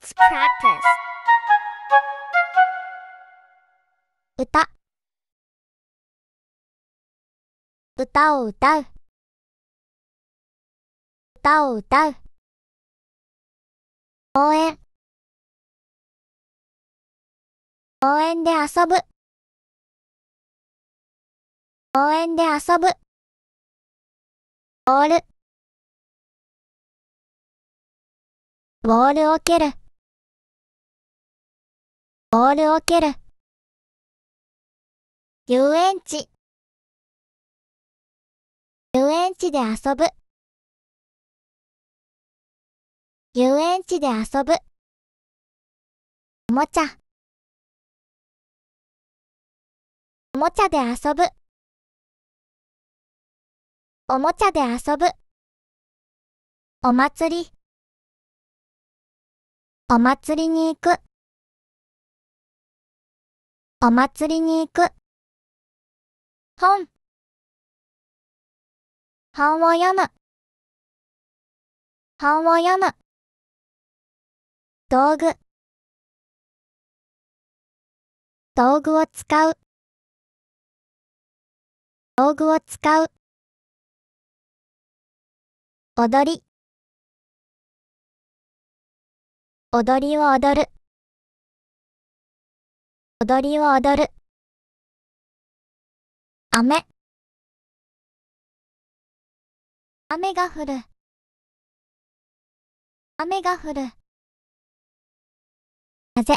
Let's practice. 歌歌を歌う歌を歌う応援応援で遊ぶ応援で遊ぶボールボールを蹴るボールを蹴る。遊園地。遊園地で遊ぶ。遊園地で遊ぶ。おもちゃ。おもちゃで遊ぶ。おもちゃで遊ぶ。お祭り。お祭りに行く。お祭りに行く。本。本を読む。本を読む。道具。道具を使う。道具を使う。踊り。踊りを踊る。踊りを踊る。雨。雨が降る。雨が降る。風。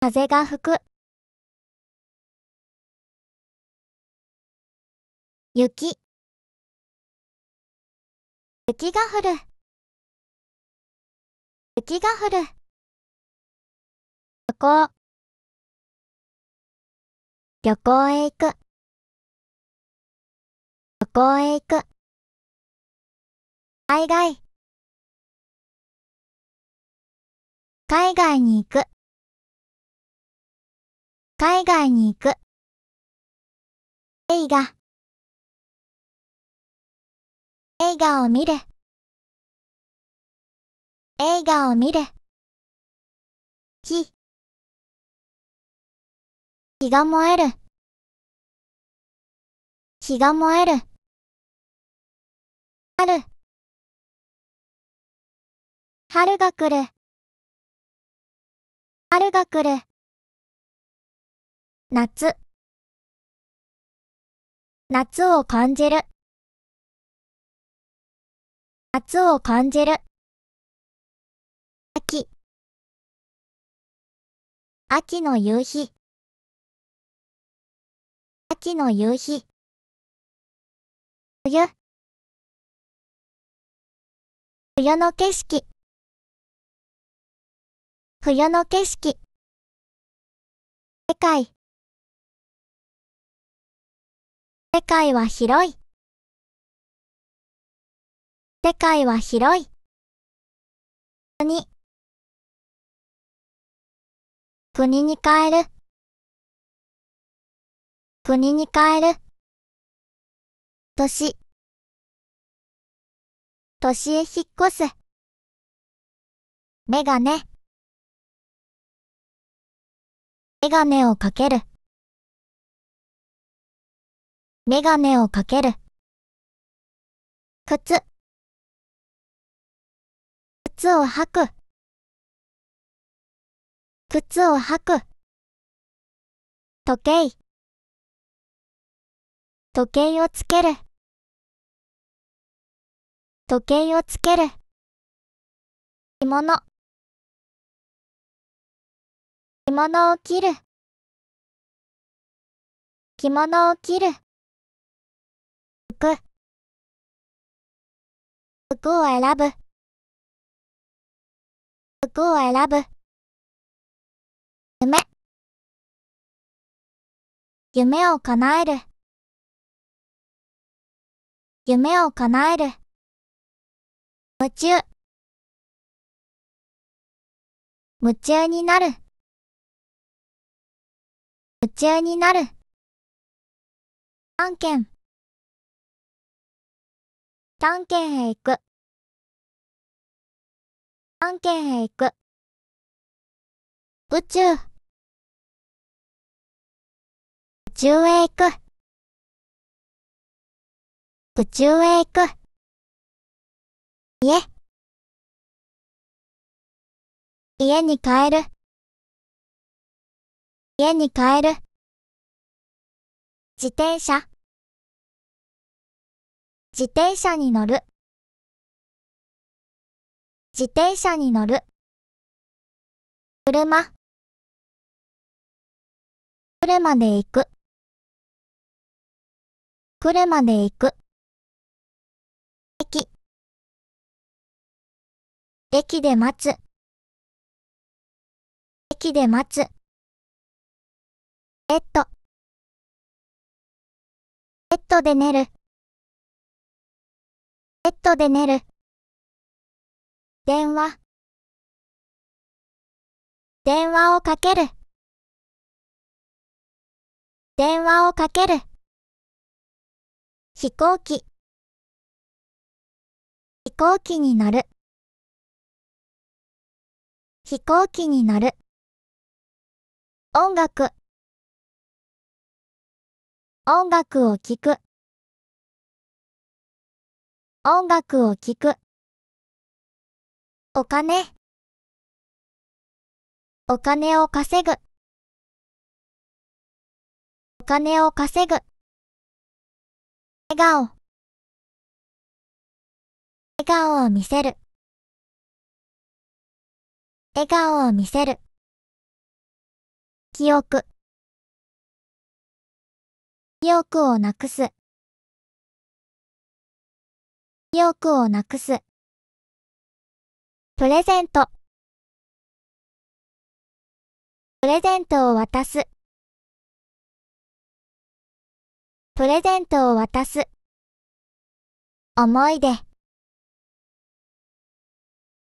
風が吹く。雪。雪が降る。雪が降る。旅行旅行へ行く旅行へ行く海外海外に行く海外に行く映画映画を見る映画を見る火が燃える。火が燃える。春。春が来る。春が来る。夏。夏を感じる。夏を感じる。秋。秋の夕日。秋の夕日。冬。冬の景色。冬の景色。世界。世界は広い。世界は広い。国。国に帰る。国に帰る。年。年へ引っ越す。メガネ。メガネをかける。メガネをかける。靴。靴を履く。靴を履く。時計。時計をつける時計をつける着物着物を着る着物を着る服服を選ぶ服を選ぶ夢夢を叶える夢を叶える。夢中。夢中になる。夢中になる。探検。探検へ行く。探検へ行く。宇宙。宇宙へ行く。宇宙へ行く。家。家に帰る。家に帰る。自転車。自転車に乗る。自転車に乗る。車。車で行く。車で行く。駅で待つ。駅で待つ。ベッド。ベッドで寝る。ベッドで寝る。電話。電話をかける。電話をかける。飛行機。飛行機に乗る。飛行機に乗る。音楽。音楽を聴く。音楽を聴く。お金。お金を稼ぐ。お金を稼ぐ。笑顔。笑顔を見せる。笑顔を見せる。記憶。記憶をなくす。記憶をなくす。プレゼント。プレゼントを渡す。プレゼントを渡す。思い出。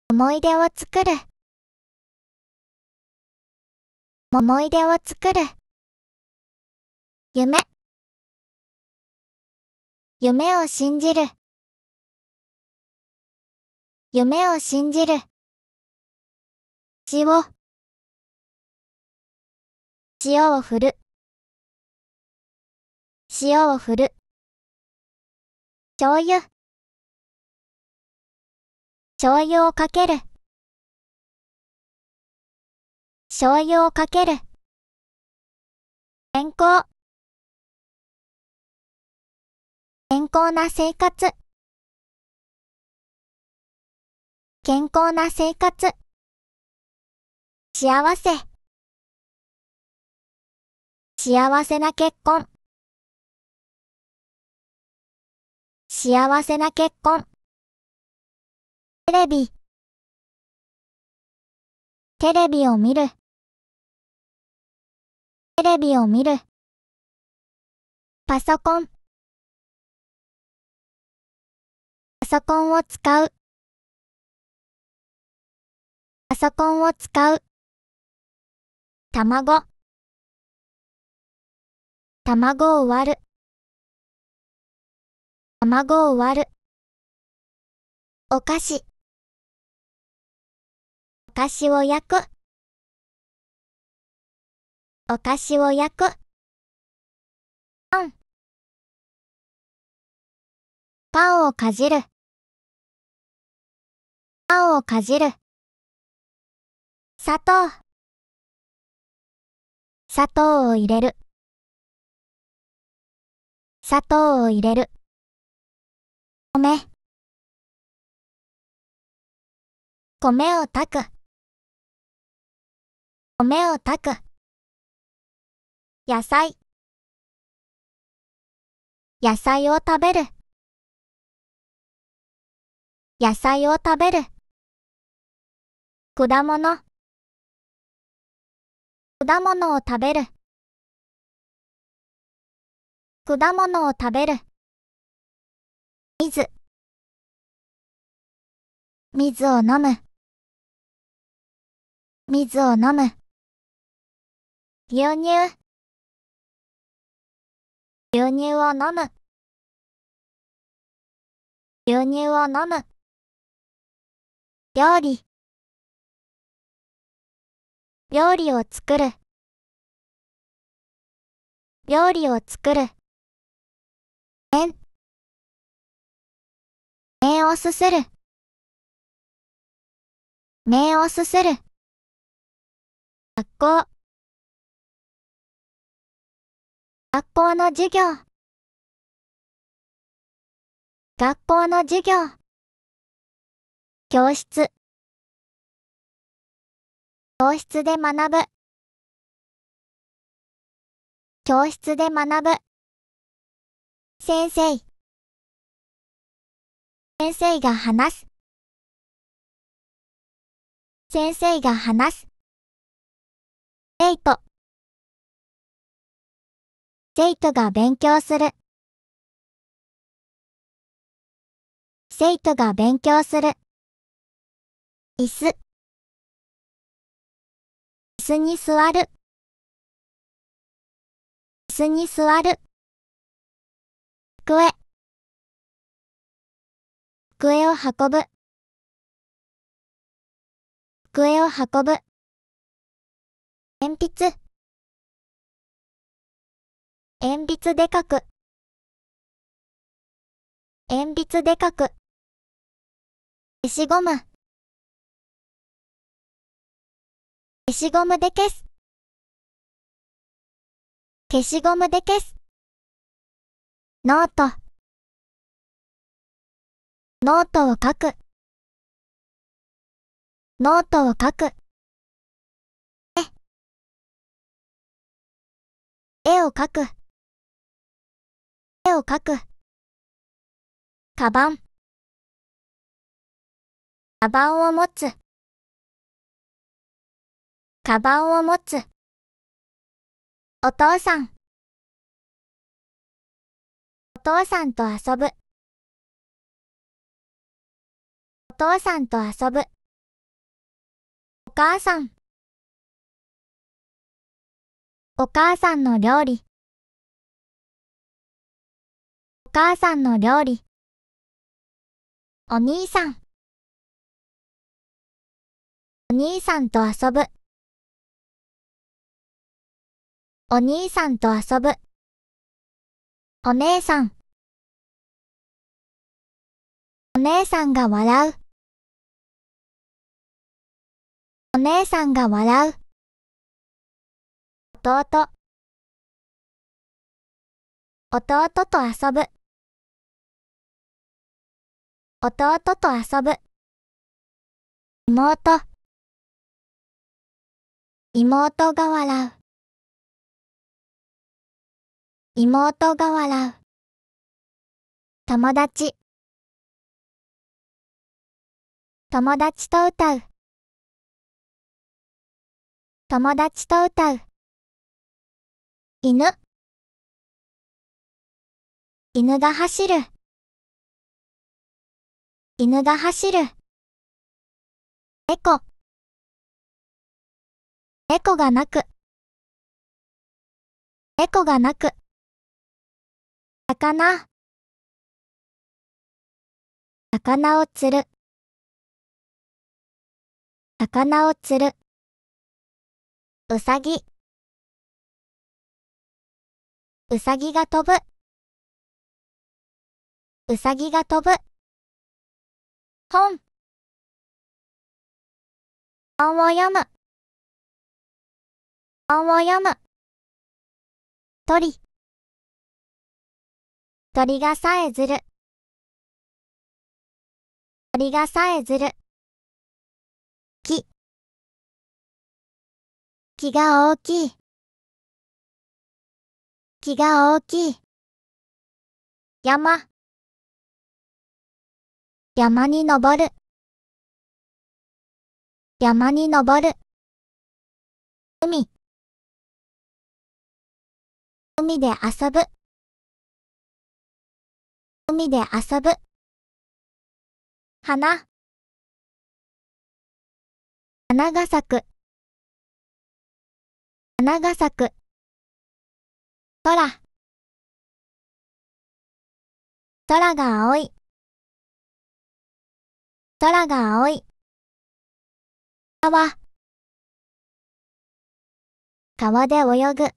思い出を作る。思い出を作る。夢。夢を信じる。夢を信じる。塩。塩を振る。塩を振る。醤油。醤油をかける。醤油をかける。健康。健康な生活。健康な生活。幸せ。幸せな結婚。幸せな結婚。テレビ。テレビを見る。テレビを見る。パソコン。パソコンを使う。パソコンを使う。卵。卵を割る。卵を割る。お菓子。お菓子を焼く。お菓子を焼く。パン。パンをかじる。パンをかじる。砂糖。砂糖を入れる。砂糖を入れる。米。米を炊く。米を炊く。野菜野菜を食べる野菜を食べる果物果物を食べる果物を食べる水水を飲む水を飲む牛乳牛乳を飲む牛乳を飲む料理料理を作る料理を作る麺麺をすする麺をすする学校学校の授業学校の授業教室教室で学ぶ教室で学ぶ先生先生が話す先生が話すデート生徒が勉強する。生徒が勉強する。椅子。椅子に座る。椅子に座る。机。机を運ぶ。机を運ぶ。鉛筆。鉛筆で描く鉛筆で描く消しゴム消しゴムで消す消しゴムで消すノートノートを書くノートを書く絵を描く絵を描く。カバン。カバンを持つ。カバンを持つ。お父さん。お父さんと遊ぶ。お父さんと遊ぶ。お母さん。お母さんの料理。母さんの料理。お兄さん。お兄さんと遊ぶ。お兄さんと遊ぶ。お姉さん。お姉さんが笑う。お姉さんが笑う。弟。弟と遊ぶ。弟と遊ぶ。妹。妹が笑う。妹が笑う。友達。友達と歌う。友達と歌う。犬。犬が走る。犬が走る。猫。猫が鳴く。猫が鳴く。魚。魚を釣る。魚を釣る。うさぎ。うさぎが飛ぶ。うさぎが飛ぶ。本本を読む。本を読む。鳥鳥がさえずる鳥がさえずる木木が大きい木が大きい山山に登る山に登る海海で遊ぶ海で遊ぶ花花が咲く花が咲く空空が青い空が青い。川。川で泳ぐ。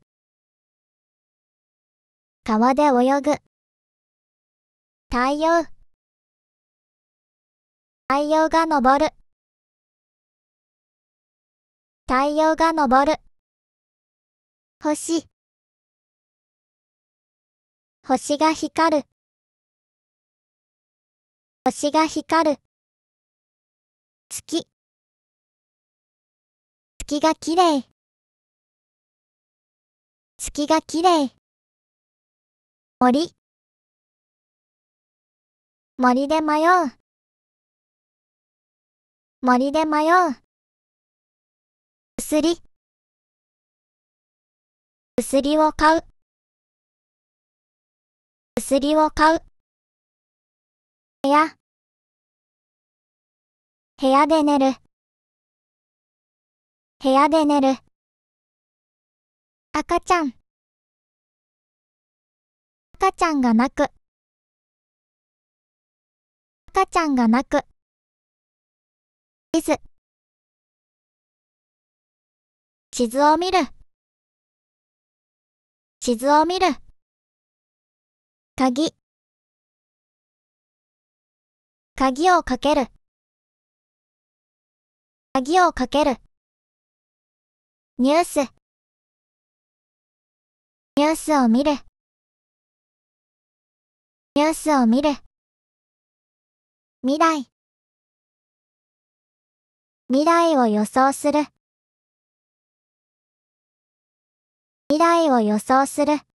川で泳ぐ。太陽。太陽が昇る。太陽が昇る。星。星が光る。星が光る。月月がきれい月がきれい森森で迷う森で迷う薬薬を買う薬を買う部屋部屋で寝る部屋で寝る赤ちゃん赤ちゃんが泣く赤ちゃんが泣く地図地図を見る地図を見る鍵鍵をかける鍵をかける。ニュース。ニュースを見る。ニュースを見る。未来。未来を予想する。未来を予想する。